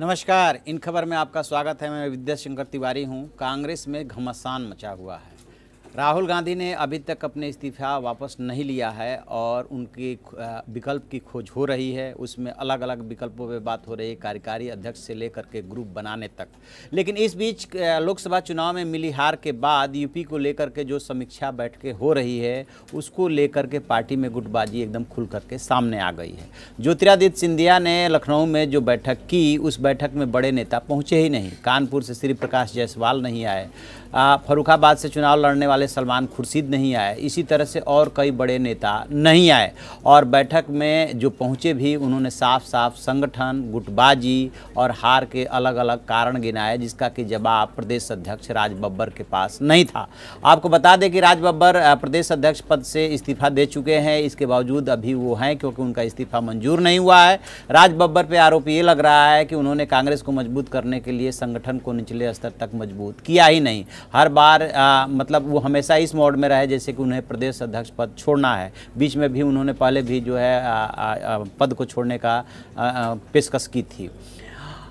नमस्कार इन खबर में आपका स्वागत है मैं विद्या शंकर तिवारी हूं कांग्रेस में घमासान मचा हुआ है राहुल गांधी ने अभी तक अपने इस्तीफा वापस नहीं लिया है और उनकी विकल्प की खोज हो रही है उसमें अलग अलग विकल्पों पर बात हो रही है कार्यकारी अध्यक्ष से लेकर के ग्रुप बनाने तक लेकिन इस बीच लोकसभा चुनाव में मिली हार के बाद यूपी को लेकर के जो समीक्षा बैठकें हो रही है उसको लेकर के पार्टी में गुटबाजी एकदम खुल करके सामने आ गई है ज्योतिरादित्य सिंधिया ने लखनऊ में जो बैठक की उस बैठक में बड़े नेता पहुँचे ही नहीं कानपुर से श्री प्रकाश जायसवाल नहीं आए फरुखाबाद से चुनाव लड़ने वाले वाले सलमान खुर्शीद नहीं आए इसी तरह से और कई बड़े नेता नहीं आए और बैठक में जो पहुँचे भी उन्होंने साफ साफ संगठन गुटबाजी और हार के अलग अलग कारण गिनाए जिसका कि जवाब प्रदेश अध्यक्ष राज बब्बर के पास नहीं था आपको बता दें कि राज बब्बर प्रदेश अध्यक्ष पद से इस्तीफा दे चुके हैं इसके बावजूद अभी वो हैं क्योंकि उनका इस्तीफा मंजूर नहीं हुआ है राज बब्बर पर आरोप ये लग रहा है कि उन्होंने कांग्रेस को मजबूत करने के लिए संगठन को निचले स्तर तक मजबूत किया ही नहीं हर बार आ, मतलब वो हमें हमेशा इस मोड में रहे जैसे कि उन्हें प्रदेश अध्यक्ष पद छोड़ना है बीच में भी उन्होंने पहले भी जो है आ, आ, आ, पद को छोड़ने का पेशकश की थी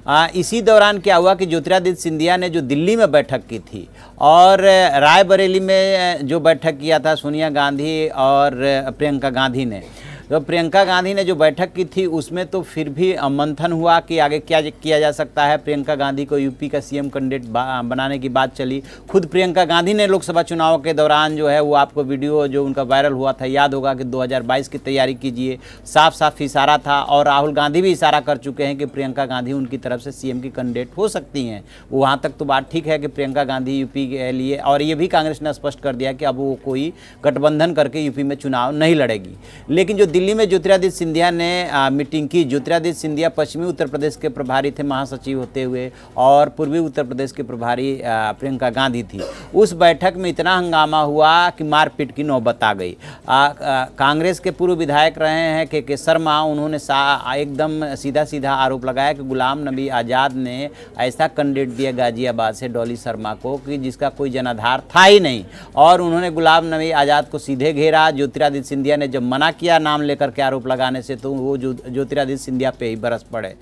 आ, इसी दौरान क्या हुआ कि ज्योतिरादित्य सिंधिया ने जो दिल्ली में बैठक की थी और रायबरेली में जो बैठक किया था सोनिया गांधी और प्रियंका गांधी ने तो प्रियंका गांधी ने जो बैठक की थी उसमें तो फिर भी मंथन हुआ कि आगे क्या किया जा सकता है प्रियंका गांधी को यूपी का सीएम कैंडिडेट बनाने की बात चली खुद प्रियंका गांधी ने लोकसभा चुनाव के दौरान जो है वो आपको वीडियो जो उनका वायरल हुआ था याद होगा कि 2022 की तैयारी कीजिए साफ साफ इशारा था और राहुल गांधी भी इशारा कर चुके हैं कि प्रियंका गांधी उनकी तरफ से सी की कैंडिडेट हो सकती हैं वहाँ तक तो बात ठीक है कि प्रियंका गांधी यूपी के लिए और ये भी कांग्रेस ने स्पष्ट कर दिया कि अब वो कोई गठबंधन करके यूपी में चुनाव नहीं लड़ेगी लेकिन जो दिल्ली में ज्योतिरादित्य सिंधिया ने आ, मीटिंग की ज्योतिरादित्य सिंधिया पश्चिमी उत्तर प्रदेश के प्रभारी थे महासचिव होते हुए और पूर्वी उत्तर प्रदेश के प्रभारी प्रियंका गांधी थी उस बैठक में इतना हंगामा हुआ कि मारपीट की नौबत आ गई कांग्रेस के पूर्व विधायक रहे हैं के के शर्मा उन्होंने एकदम सीधा सीधा आरोप लगाया कि गुलाम नबी आज़ाद ने ऐसा कैंडिडेट दिया गाजियाबाद से डॉली शर्मा को कि जिसका कोई जनाधार था ही नहीं और उन्होंने गुलाम नबी आज़ाद को सीधे घेरा ज्योतिरादित्य सिंधिया ने जब मना किया नाम नाम लेकर के आरोप लगाने से तो वो जो ज्योतिरादित्य सिंधिया पे ही बरस पड़े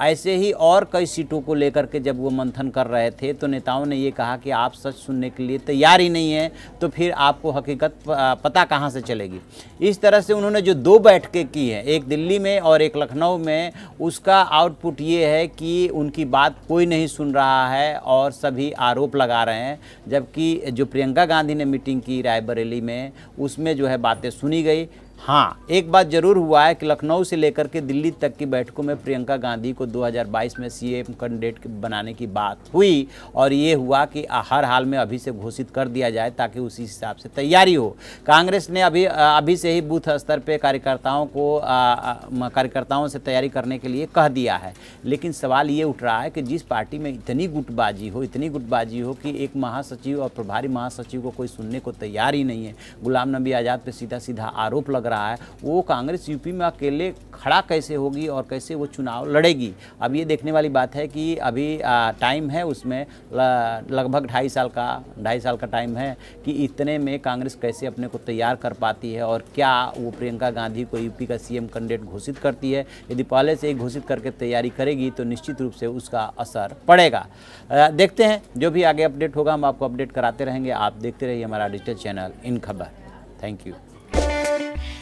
ऐसे ही और कई सीटों को लेकर के जब वो मंथन कर रहे थे तो नेताओं ने ये कहा कि आप सच सुनने के लिए तैयार ही नहीं है तो फिर आपको हकीकत पता कहाँ से चलेगी इस तरह से उन्होंने जो दो बैठकें की हैं एक दिल्ली में और एक लखनऊ में उसका आउटपुट ये है कि उनकी बात कोई नहीं सुन रहा है और सभी आरोप लगा रहे हैं जबकि जो प्रियंका गांधी ने मीटिंग की रायबरेली में उसमें जो है बातें सुनी गई हाँ एक बात जरूर हुआ है कि लखनऊ से लेकर के दिल्ली तक की बैठकों में प्रियंका गांधी को 2022 में सीएम कैंडिडेट बनाने की बात हुई और ये हुआ कि हर हाल में अभी से घोषित कर दिया जाए ताकि उसी हिसाब से तैयारी हो कांग्रेस ने अभी अभी से ही बूथ स्तर पर कार्यकर्ताओं को कार्यकर्ताओं से तैयारी करने के लिए कह दिया है लेकिन सवाल ये उठ रहा है कि जिस पार्टी में इतनी गुटबाजी हो इतनी गुटबाजी हो कि एक महासचिव और प्रभारी महासचिव को कोई सुनने को तैयार ही नहीं है गुलाम नबी आज़ाद पर सीधा सीधा आरोप लगा रहा है वो कांग्रेस यूपी में अकेले खड़ा कैसे होगी और कैसे वो चुनाव लड़ेगी अब ये देखने वाली बात है कि अभी टाइम है उसमें लगभग ढाई साल का ढाई साल का टाइम है कि इतने में कांग्रेस कैसे अपने को तैयार कर पाती है और क्या वो प्रियंका गांधी को यूपी का सीएम कैंडिडेट घोषित करती है यदि पहले से ही घोषित करके तैयारी करेगी तो निश्चित रूप से उसका असर पड़ेगा देखते हैं जो भी आगे अपडेट होगा हम आपको अपडेट कराते रहेंगे आप देखते रहिए हमारा डिजिटल चैनल इन खबर थैंक यू